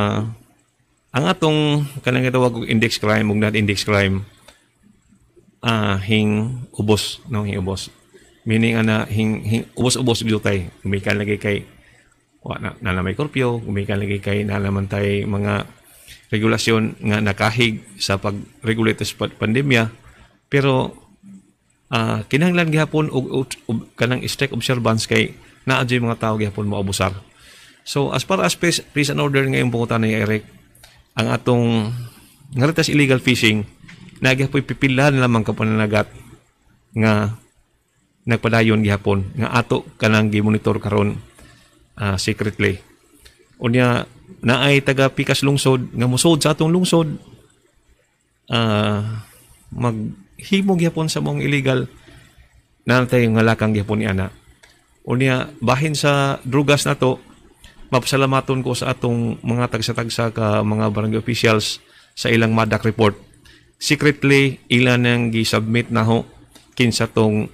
uh, ang atong kanang gitawag og index crime ug not index crime uh, hing ubos no hing ubos meaning ana hing, hing ubos ubos gyud tay gumikan lagi kay wa na, may korpyo gumikan lagi kay nalaman tay mga regulasyon nga nakahig sa pag-regulate sa pandemya pero uh, kinahanglan gihapon og, kanang strict observance kay naa mga tao gihapon abusar So, as far as place, place and order ngayon Bogota ni Eric, ang atong ngaritas illegal fishing, nagyapoy pipilahan lamang kapananagat nga nagpadayon gihapon nga ato kanang gimonitor karon uh, secretly unya naay taga Pikas lungsod nga musod sa atong lungsod uh, maghimo gihapon sa mong illegal na tayo nga lakang gihapon ni ana unya bahin sa drugas to, mapasalamaton ko sa atong mga tagsa-tagsa ka mga barangay officials sa ilang MADAC report. Secretly, ilan ang gi-submit na ho kinsa tong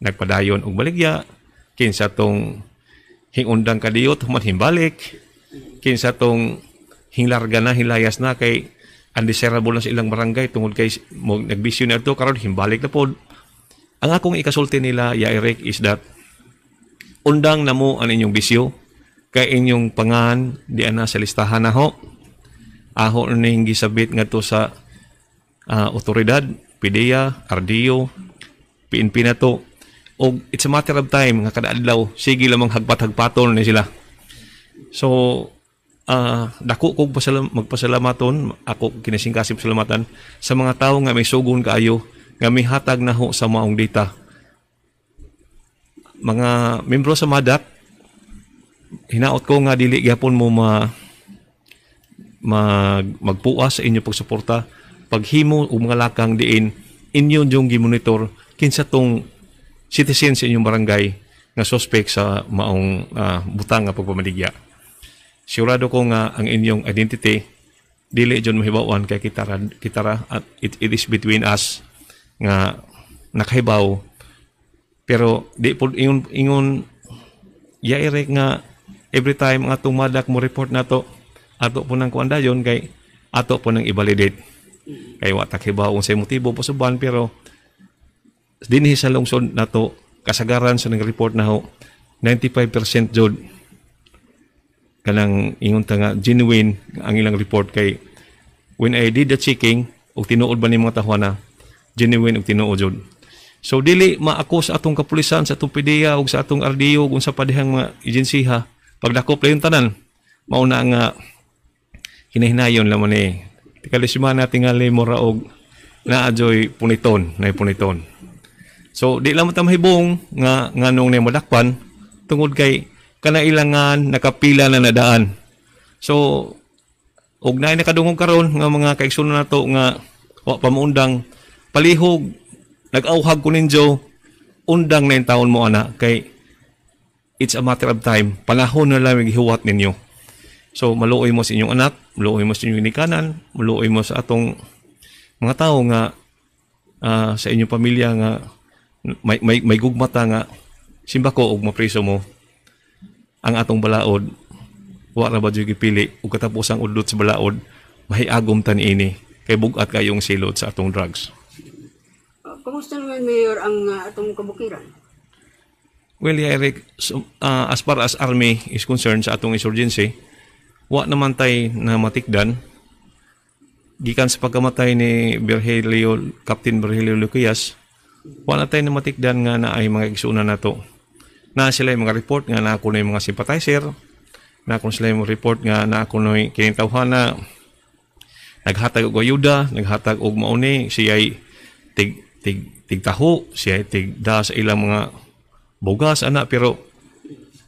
nagpadayon og baligya, kinsa tong hingundang kadiyot human himbalik, kinsa tong hinglarga na hilayas na kay undesirable na sa ilang barangay tungod kay nagbisyo na ito karon himbalik na pod. Ang akong ikasulti nila, Ya Eric, is that undang na mo ang inyong bisyo, kay inyong pangan di ana sa listahan na ho aho ning gisabit nga to sa uh, otoridad PDEA RDO PNP na to o it's a matter of time nga kada adlaw sige lamang hagpat hagpaton ni sila so uh, dako kog pasalam, magpasalamaton ako kinasingkasip salamatan sa mga tao nga may sugon kaayo nga may hatag na ho sa maong data mga membro sa MADAT hinaot ko nga dili gyapon mo ma mag magpuas sa inyo pagsuporta paghimo og mga lakang diin inyo yung gimonitor kinsa tong citizen sa inyong barangay nga suspect sa maong uh, butang nga pagpamaligya sigurado ko nga ang inyong identity dili jud mahibawan kay kitara kitara at it, it is between us nga nakahibaw pero di po ingon ingon yaire nga every time nga tumadak mo report na to, ato po nang kuan dayon kay ato po nang i-validate. Kay wa takibaw kung sa motibo po suban pero din sa lungsod na to, kasagaran sa nang report na ho 95% jod kanang ingon ta nga genuine ang ilang report kay when I did the checking ug tinuod ba ni mga tawana genuine og tinuod jud so dili maako sa atong kapulisan sa atong PDEA ug sa atong RDO ug sa padihang mga agency ha pag dakop yung tanan, mauna nga hinahinayon laman ni. Tikalisima natin nga limura og naajoy puniton, na puniton. So, di lang matamahibong nga nga nung ni madakpan tungod kay kanailangan nakapila na nadaan. So, og na nakadungog karon nga mga kaigsunan nato nga wa pamuundang palihog nag-auhag ko ninyo undang na yung taon mo ana kay it's a matter of time. Panahon na lang hiwat ninyo. So, maluoy mo sa inyong anak, maluoy mo sa inyong inikanan, maluoy mo sa atong mga tao nga uh, sa inyong pamilya nga may, may, may gugmata nga simba ko og mapriso mo ang atong balaod wa ra ba jud gipili og katapusang udlot sa balaod mahiagom tan ini kay bugat kayong silot sa atong drugs. Kumusta naman mayor ang uh, atong kabukiran? Well, Eric, so, uh, as far as Army is concerned sa atong insurgency, wa naman tay na matikdan. Gikan sa pagkamatay ni Virgilio, Captain Virgilio Lucas, wa na tay na matikdan nga na ay mga igsuunan na to. Na sila yung mga report nga na ako na yung mga sympathizer, na ako sila yung report nga na ako na yung kinitawhan na naghatag og ayuda, naghatag og mauni, siya ay tig, tig, tigtaho, siya ay tigda sa ilang mga bugas ana pero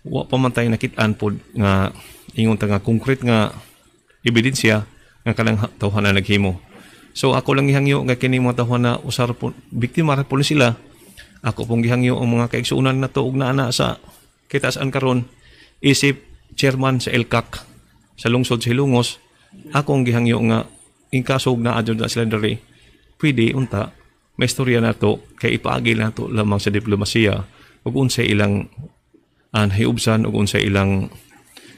wa pa man tayo nakit-an pod nga ingon ta nga concrete nga ebidensya nga kanang tawhan na naghimo. So ako lang gihangyo nga kini mga tawhan na usar po biktima ra po sila. Ako pong gihangyo ang mga kaigsuonan na tuog na ana sa kitasaan karon isip chairman sa Elkak sa lungsod sa Hilungos ako ang gihangyo nga inkasog na adyon na sila diri pwede unta may istorya na to kay ipaagil na to lamang sa diplomasiya ug unsay ilang an ah, hiubsan ug unsay ilang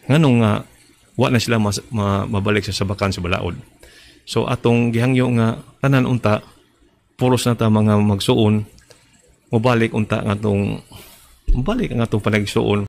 nganong nga wa na sila mas, ma, mabalik sa sabakan sa balaod. So atong gihangyo nga tanan unta pulos na ta mga magsuon mobalik unta nga tong mobalik nga tong panagsuon